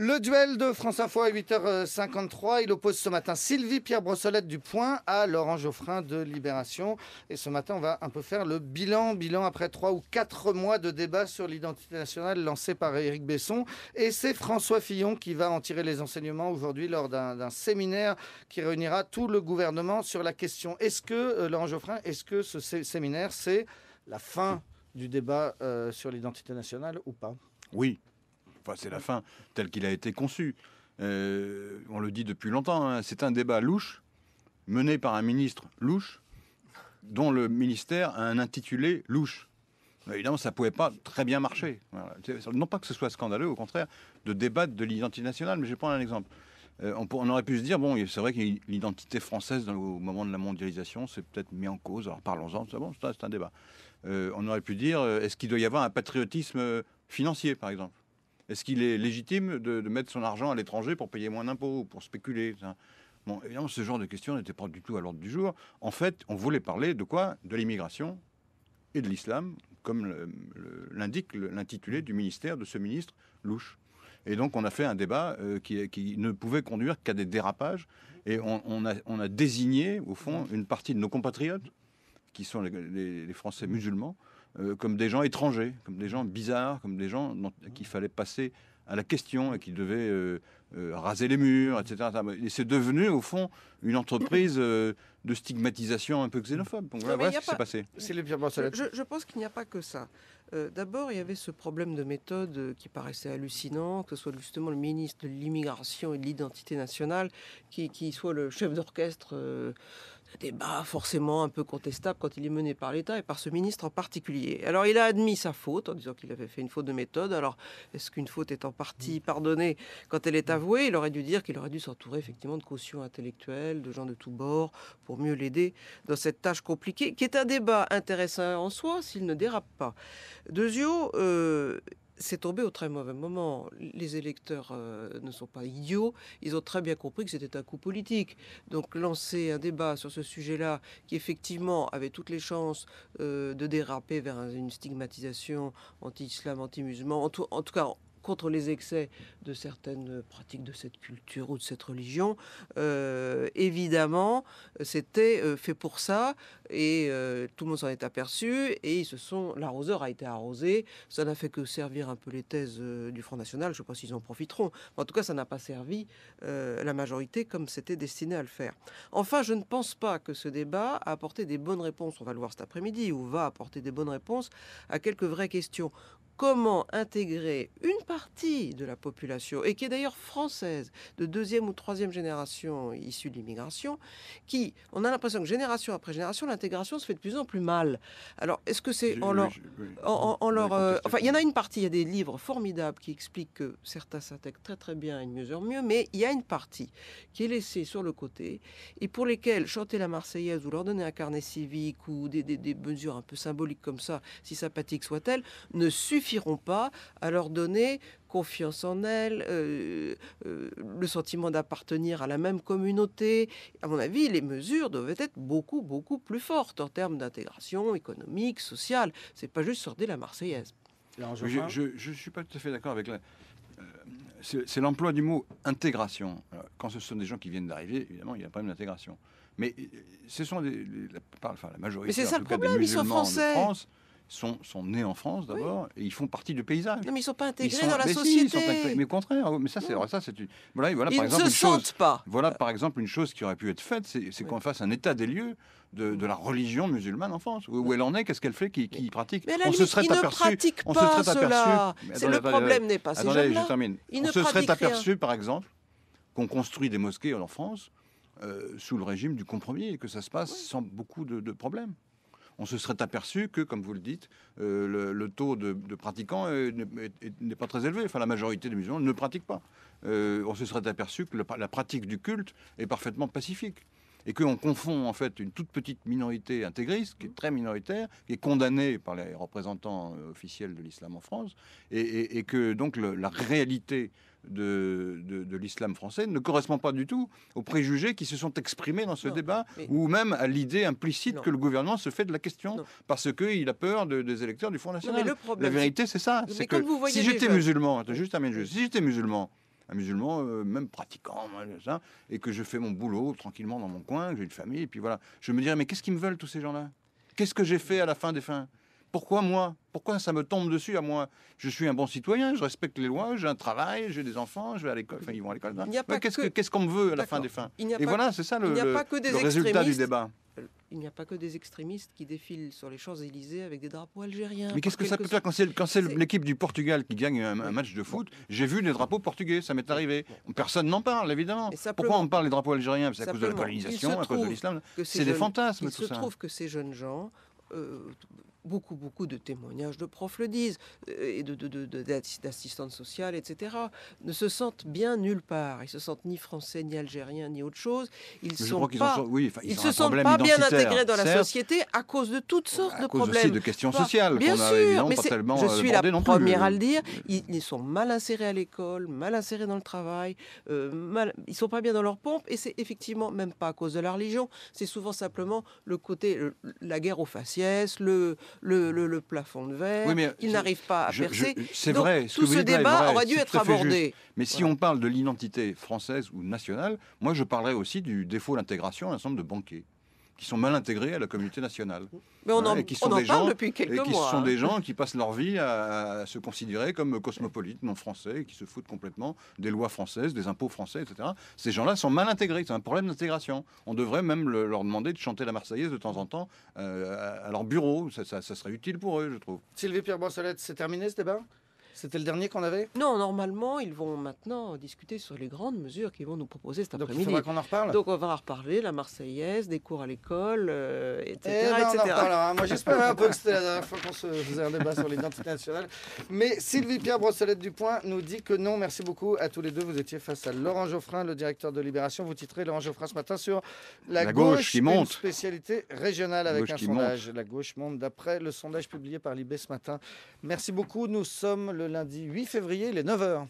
Le duel de France Info à 8h53, il oppose ce matin Sylvie Pierre Brossolette du Point à Laurent Geoffrin de Libération. Et ce matin, on va un peu faire le bilan, bilan après trois ou quatre mois de débat sur l'identité nationale lancé par Éric Besson. Et c'est François Fillon qui va en tirer les enseignements aujourd'hui lors d'un séminaire qui réunira tout le gouvernement sur la question est-ce que, euh, Laurent Geoffrin, est-ce que ce séminaire, c'est la fin du débat euh, sur l'identité nationale ou pas Oui, c'est la fin telle qu'il a été conçu. Euh, on le dit depuis longtemps, hein, c'est un débat louche, mené par un ministre louche, dont le ministère a un intitulé louche. Euh, évidemment, ça ne pouvait pas très bien marcher. Non pas que ce soit scandaleux, au contraire, de débattre de l'identité nationale, mais je vais prendre un exemple. Euh, on, aurait pu se dire, bon, c'est vrai que l'identité française au moment de la mondialisation, c'est peut-être mis en cause, alors parlons-en, c'est bon, c'est un débat. on aurait pu dire, est-ce qu'il doit y avoir un patriotisme financier, par exemple est-ce qu'il est légitime de, mettre son argent à l'étranger pour payer moins d'impôts, pour spéculer Bon, évidemment, ce genre de questions n'était pas du tout à l'ordre du jour. En fait, on voulait parler de quoi De l'immigration et de l'islam, comme l'indique l'intitulé du ministère de ce ministre louche. Et donc, on a fait un débat euh, qui, ne pouvait conduire qu'à des dérapages. Et on, a, désigné, au fond, une partie de nos compatriotes, qui sont les Français musulmans, euh, comme des gens étrangers, comme des gens bizarres, comme des gens qu'il fallait passer à la question et qu'il devait euh, euh, raser les murs, etc. Et c'est devenu, au fond, une entreprise de stigmatisation un peu xénophobe. Donc voilà, ce qui s'est passé. Je, je pense qu'il n'y a pas que ça. D'abord, il y avait ce problème de méthode qui paraissait hallucinant, que ce soit justement le ministre de l'immigration et de l'identité nationale qui, qui, soit le chef d'orchestre débat forcément un peu contestable quand il est mené par l'État et par ce ministre en particulier. Alors il a admis sa faute en disant qu'il avait fait une faute de méthode. Alors est-ce qu'une faute est en partie mm. pardonnée quand elle est mm. avouée Il aurait dû dire qu'il aurait dû s'entourer effectivement de cautions intellectuelles, de gens de tous bords, pour mieux l'aider dans cette tâche compliquée, qui est un débat intéressant en soi s'il ne dérape pas. De euh, c'est tombé au très mauvais moment. Les électeurs euh, ne sont pas idiots, ils ont très bien compris que c'était un coup politique. Donc lancer un débat sur ce sujet-là, qui effectivement avait toutes les chances euh, de déraper vers une stigmatisation anti-islam, anti-musulman, en tout cas contre les excès de certaines pratiques de cette culture ou de cette religion. Euh, évidemment, c'était euh, fait pour ça et euh, tout le monde s'en est aperçu et ils se sont, l'arroseur a été arrosé. Ça n'a fait que servir un peu les thèses du Front National. Je ne sais pas s'ils en profiteront. en tout cas, ça n'a pas servi la majorité comme c'était destiné à le faire. Enfin, je ne pense pas que ce débat a apporté des bonnes réponses. On va le voir cet après-midi ou va apporter des bonnes réponses à quelques vraies questions comment intégrer une partie de la population, et qui est d'ailleurs française, de deuxième ou troisième génération issue de l'immigration, qui, on a l'impression que génération après génération, l'intégration se fait de plus en plus mal. Alors, est-ce que c'est en leur... En, leur euh, enfin, il y en a une partie, il y a des livres formidables qui expliquent que certains s'intègrent très très bien, et ils mesurent mieux, mais il y a une partie qui est laissée sur le côté, et pour lesquels chanter la Marseillaise ou leur donner un carnet civique ou des, des mesures un peu symboliques comme ça, si sympathiques soient-elles, ne suffit suffiront pas à leur donner confiance en elles, euh, euh, le sentiment d'appartenir à la même communauté. À mon avis, les mesures devaient être beaucoup, beaucoup plus fortes en termes d'intégration économique, sociale. C'est pas juste sortir la Marseillaise. je ne suis pas tout à fait d'accord avec la, euh, c'est l'emploi du mot intégration. quand ce sont des gens qui viennent d'arriver, évidemment, il y a un problème d'intégration. Mais ce sont des, la, la majorité. c'est ça le problème, ils sont français sont, nés en France d'abord, et ils font partie du paysage. Non, mais ils ne sont pas intégrés dans la société. mais au contraire, oh, mais ça, c'est ça, c'est une. Voilà, ils ne se sentent pas. Voilà, par exemple, une chose qui aurait pu être faite, c'est qu'on fasse un état des lieux de, la religion musulmane en France. Où, elle en est, qu'est-ce qu'elle fait, qui, qui pratique On se serait aperçu. Ne on se serait cela. aperçu. le problème n'est pas. Attendez, on se serait aperçu, par exemple, qu'on construit des mosquées en France euh, sous le régime du compromis et que ça se passe sans beaucoup de problèmes on se serait aperçu que, comme vous le dites, euh, le, taux de, pratiquants n'est pas très élevé. Enfin, la majorité des musulmans ne pratiquent pas. Euh, on se serait aperçu que la pratique du culte est parfaitement pacifique et qu'on confond en fait une toute petite minorité intégriste, qui est très minoritaire, qui est condamnée par les représentants euh, officiels de l'islam en France, et, que donc la réalité de, l'islam français ne correspond pas du tout aux préjugés qui se sont exprimés dans ce débat, ou même à l'idée implicite que le gouvernement se fait de la question, parce qu'il a peur des électeurs du Front National. la vérité, c'est ça. C'est que si j'étais musulman, juste un si j'étais musulman, un musulman, euh, même pratiquant, et que je fais mon boulot tranquillement dans mon coin, j'ai une famille, et puis voilà. Je me dirais, mais qu'est-ce qu'ils me veulent tous ces gens-là Qu'est-ce que j'ai fait à la fin des fins Pourquoi moi Pourquoi ça me tombe dessus à moi Je suis un bon citoyen, je respecte les lois, j'ai un travail, j'ai des enfants, je vais à l'école, enfin ils vont à l'école. Hein. Qu'est-ce qu'on me veut à la fin des fins Et voilà, c'est ça le résultat du débat il n'y a pas que des extrémistes qui défilent sur les Champs-Élysées avec des drapeaux algériens. Mais qu'est-ce que ça peut faire quand c'est l'équipe du Portugal qui gagne un, match de foot J'ai vu des drapeaux portugais, ça m'est arrivé. Personne n'en parle, évidemment. Pourquoi on parle des drapeaux algériens C'est à cause de la colonisation, à cause de l'islam. C'est des fantasmes, il se trouve que ces jeunes gens euh, beaucoup, beaucoup de témoignages de profs le disent, euh, et d'assistantes de, sociales, etc., ne se sentent bien nulle part. Ils se sentent ni français, ni algériens, ni autre chose. Ils ne sont pas, ils, se sentent pas bien intégrés dans la société à cause de toutes sortes à de cause Aussi de questions bah, sociales. Bien sûr, mais je euh, suis la première à le euh, dire. Ils, sont mal insérés à l'école, mal insérés dans le travail, ils mal, ils sont pas bien dans leur pompe, et c'est effectivement même pas à cause de la religion. C'est souvent simplement le côté la guerre aux faciès, le, le, plafond de verre, il n'arrive pas à percer. C'est vrai, tout ce débat aurait dû être abordé. Mais si on parle de l'identité française ou nationale, moi je parlerais aussi du défaut d'intégration à l'ensemble de banquiers qui sont mal intégrés à la communauté nationale. Mais on en, qui sont des parle gens, depuis quelques et qui sont hein. des gens qui passent leur vie à, se considérer comme cosmopolites, non français, et qui se foutent complètement des lois françaises, des impôts français, etc. Ces gens-là sont mal intégrés. C'est un problème d'intégration. On devrait même leur demander de chanter la Marseillaise de temps en temps euh, à, leur bureau. Ça, ça, serait utile pour eux, je trouve. Sylvie Pierre-Brossolette, c'est terminé ce débat c'était le dernier qu'on avait Non, normalement, ils vont maintenant discuter sur les grandes mesures qu'ils vont nous proposer cet après-midi. Donc il qu'on en reparle Donc on va en reparler, la Marseillaise, des cours à l'école, euh, etc. Eh ben, Moi j'espère un peu que c'était la dernière fois qu'on se faisait un débat sur l'identité nationale. Mais Sylvie-Pierre du Point nous dit que non. Merci beaucoup à tous les deux. Vous étiez face à Laurent Geoffrin, le directeur de Libération. Vous titrez Laurent Geoffrin ce matin sur la, la gauche, qui monte. Une spécialité régionale avec un sondage. La gauche monte d'après le sondage publié par l'IB ce matin. Merci beaucoup. Nous sommes le lundi 8 février, les 9h.